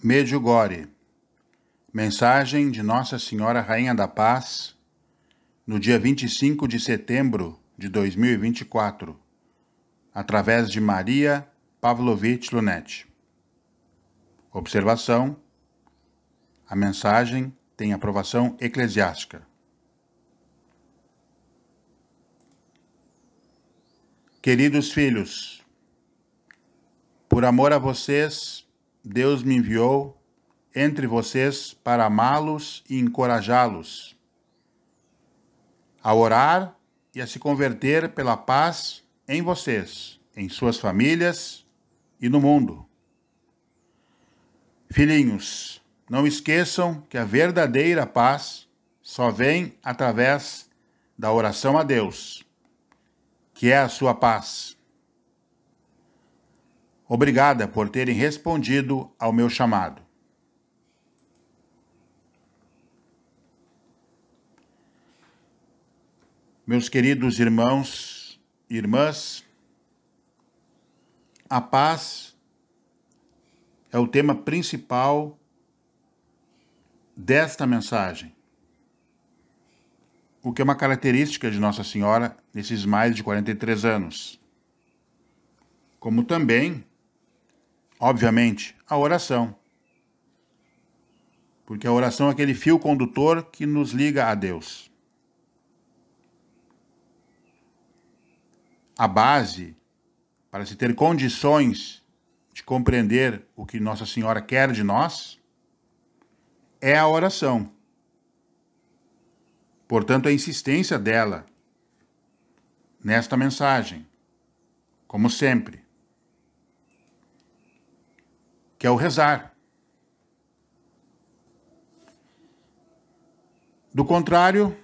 Medjugorje. Mensagem de Nossa Senhora Rainha da Paz, no dia 25 de setembro de 2024, através de Maria Pavlovich Lunetti. Observação: A mensagem tem aprovação eclesiástica. Queridos filhos, por amor a vocês, Deus me enviou entre vocês para amá-los e encorajá-los a orar e a se converter pela paz em vocês, em suas famílias e no mundo. Filhinhos, não esqueçam que a verdadeira paz só vem através da oração a Deus, que é a sua paz. Obrigada por terem respondido ao meu chamado. Meus queridos irmãos e irmãs, a paz é o tema principal desta mensagem, o que é uma característica de Nossa Senhora nesses mais de 43 anos. Como também Obviamente, a oração. Porque a oração é aquele fio condutor que nos liga a Deus. A base para se ter condições de compreender o que Nossa Senhora quer de nós é a oração. Portanto, a insistência dela nesta mensagem, como sempre que é o rezar. Do contrário,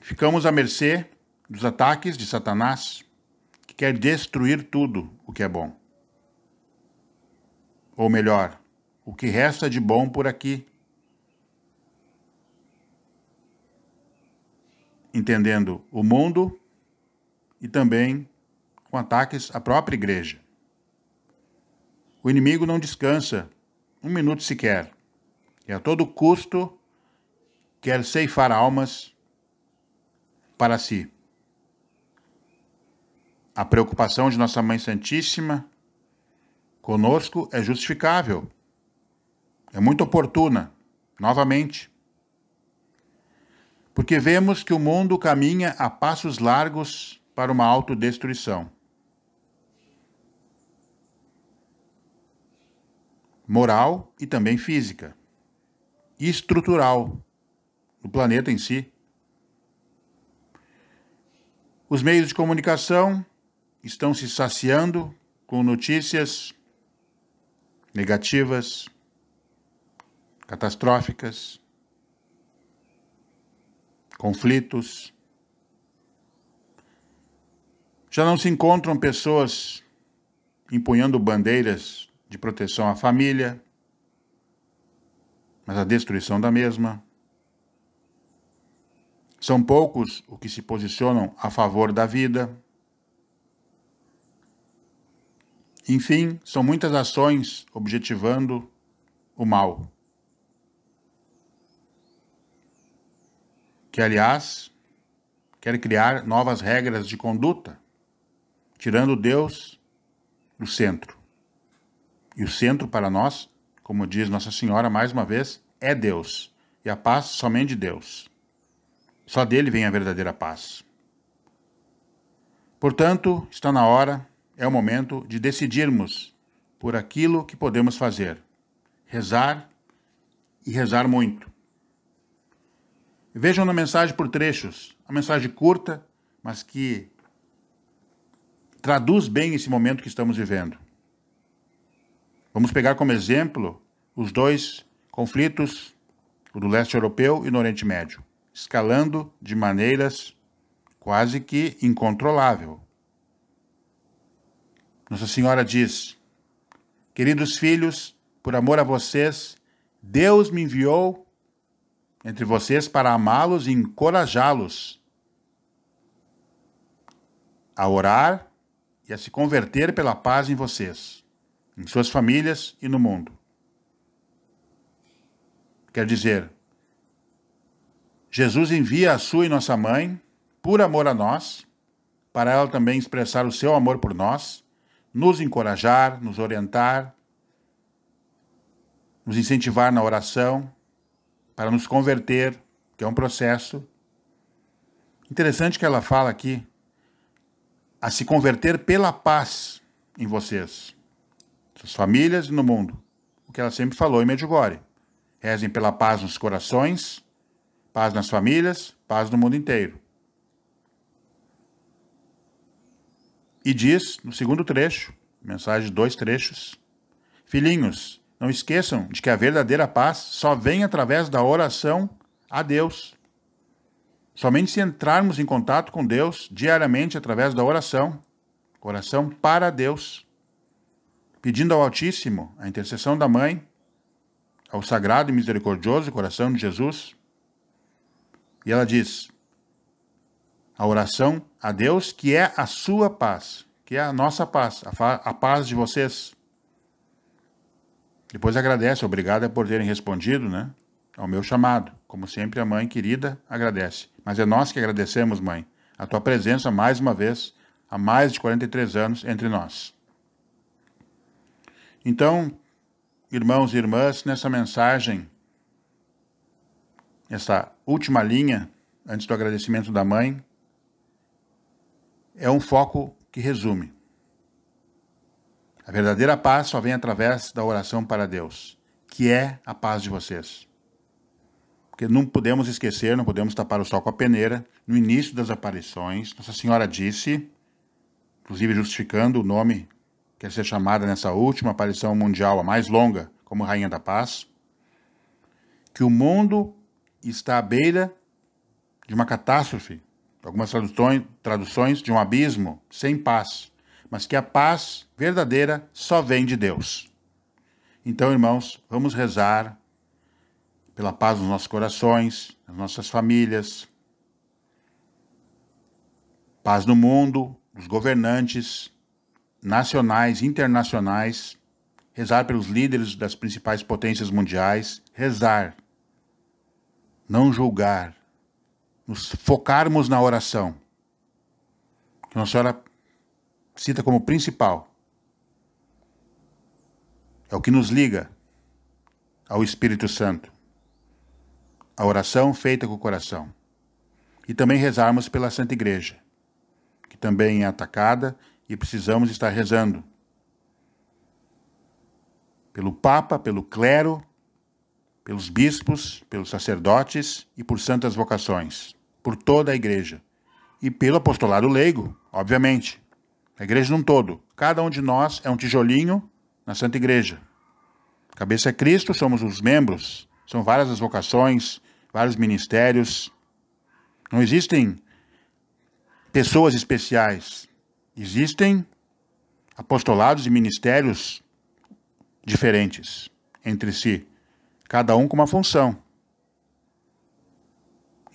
ficamos à mercê dos ataques de Satanás, que quer destruir tudo o que é bom. Ou melhor, o que resta de bom por aqui. Entendendo o mundo e também com ataques à própria igreja. O inimigo não descansa, um minuto sequer, e a todo custo quer ceifar almas para si. A preocupação de Nossa Mãe Santíssima conosco é justificável, é muito oportuna, novamente. Porque vemos que o mundo caminha a passos largos para uma autodestruição. moral e também física, e estrutural do planeta em si. Os meios de comunicação estão se saciando com notícias negativas, catastróficas, conflitos. Já não se encontram pessoas empunhando bandeiras de proteção à família, mas a destruição da mesma. São poucos os que se posicionam a favor da vida. Enfim, são muitas ações objetivando o mal. Que, aliás, quer criar novas regras de conduta, tirando Deus do centro. E o centro para nós, como diz Nossa Senhora mais uma vez, é Deus. E a paz somente de Deus. Só dele vem a verdadeira paz. Portanto, está na hora, é o momento de decidirmos por aquilo que podemos fazer. Rezar e rezar muito. Vejam na mensagem por trechos, a mensagem curta, mas que traduz bem esse momento que estamos vivendo. Vamos pegar como exemplo os dois conflitos, o do leste europeu e no Oriente Médio, escalando de maneiras quase que incontrolável. Nossa Senhora diz: Queridos filhos, por amor a vocês, Deus me enviou entre vocês para amá-los e encorajá-los a orar e a se converter pela paz em vocês em suas famílias e no mundo. Quer dizer, Jesus envia a sua e nossa mãe, por amor a nós, para ela também expressar o seu amor por nós, nos encorajar, nos orientar, nos incentivar na oração, para nos converter, que é um processo. Interessante que ela fala aqui, a se converter pela paz em vocês nossas famílias e no mundo. O que ela sempre falou em Medjugorje. Rezem pela paz nos corações, paz nas famílias, paz no mundo inteiro. E diz, no segundo trecho, mensagem de dois trechos, Filhinhos, não esqueçam de que a verdadeira paz só vem através da oração a Deus. Somente se entrarmos em contato com Deus diariamente através da oração, oração para Deus pedindo ao Altíssimo a intercessão da Mãe, ao sagrado e misericordioso coração de Jesus. E ela diz: a oração a Deus, que é a sua paz, que é a nossa paz, a, a paz de vocês. Depois agradece, obrigada por terem respondido, né? Ao meu chamado. Como sempre, a mãe querida agradece. Mas é nós que agradecemos, mãe, a tua presença mais uma vez, há mais de 43 anos entre nós. Então, irmãos e irmãs, nessa mensagem, essa última linha, antes do agradecimento da mãe, é um foco que resume. A verdadeira paz só vem através da oração para Deus, que é a paz de vocês. Porque não podemos esquecer, não podemos tapar o sol com a peneira. No início das aparições, Nossa Senhora disse, inclusive justificando o nome quer ser chamada nessa última aparição mundial, a mais longa, como Rainha da Paz, que o mundo está à beira de uma catástrofe, algumas traduções, traduções de um abismo sem paz, mas que a paz verdadeira só vem de Deus. Então, irmãos, vamos rezar pela paz nos nossos corações, nas nossas famílias, paz no mundo, dos governantes, nacionais, internacionais, rezar pelos líderes das principais potências mundiais, rezar, não julgar, nos focarmos na oração, que Nossa Senhora cita como principal. É o que nos liga ao Espírito Santo. A oração feita com o coração. E também rezarmos pela Santa Igreja, que também é atacada e precisamos estar rezando. Pelo Papa, pelo clero, pelos bispos, pelos sacerdotes e por santas vocações, por toda a Igreja. E pelo apostolado leigo, obviamente. A Igreja num todo. Cada um de nós é um tijolinho na Santa Igreja. Cabeça é Cristo, somos os membros. São várias as vocações, vários ministérios. Não existem pessoas especiais. Existem apostolados e ministérios diferentes entre si, cada um com uma função.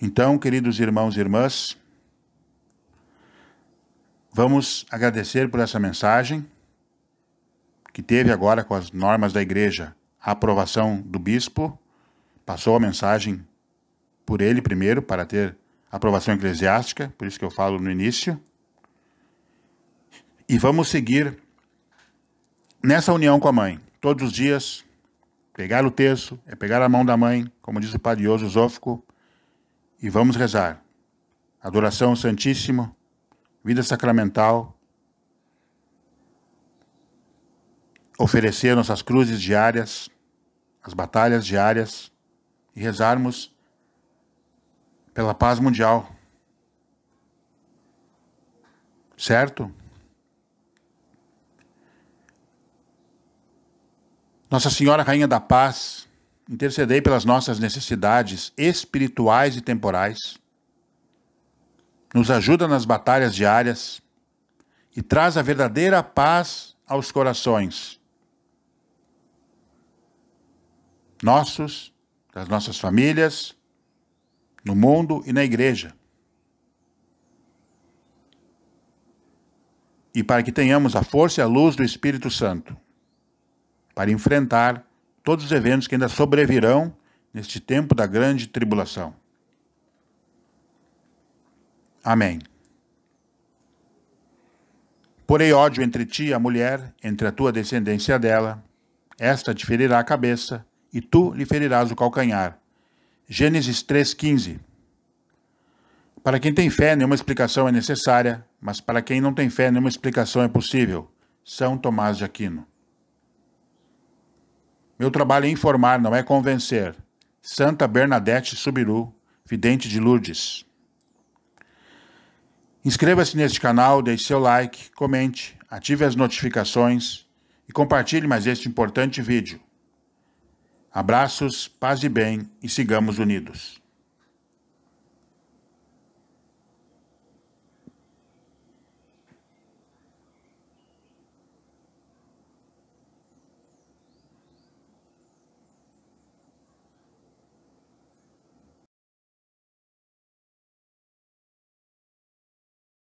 Então, queridos irmãos e irmãs, vamos agradecer por essa mensagem que teve agora com as normas da igreja a aprovação do bispo, passou a mensagem por ele primeiro para ter aprovação eclesiástica, por isso que eu falo no início. E vamos seguir nessa união com a mãe. Todos os dias, pegar o terço, é pegar a mão da mãe, como diz o Padre Ioso e vamos rezar. Adoração Santíssimo, vida sacramental, oferecer nossas cruzes diárias, as batalhas diárias, e rezarmos pela paz mundial. Certo? Nossa Senhora Rainha da Paz, intercedei pelas nossas necessidades espirituais e temporais. Nos ajuda nas batalhas diárias e traz a verdadeira paz aos corações nossos, das nossas famílias, no mundo e na igreja. E para que tenhamos a força e a luz do Espírito Santo para enfrentar todos os eventos que ainda sobrevirão neste tempo da grande tribulação. Amém. Porei ódio entre ti e a mulher, entre a tua descendência dela, esta te ferirá a cabeça, e tu lhe ferirás o calcanhar. Gênesis 3,15 Para quem tem fé, nenhuma explicação é necessária, mas para quem não tem fé, nenhuma explicação é possível. São Tomás de Aquino meu trabalho é informar, não é convencer. Santa Bernadette Subiru, vidente de Lourdes. Inscreva-se neste canal, deixe seu like, comente, ative as notificações e compartilhe mais este importante vídeo. Abraços, paz e bem e sigamos unidos.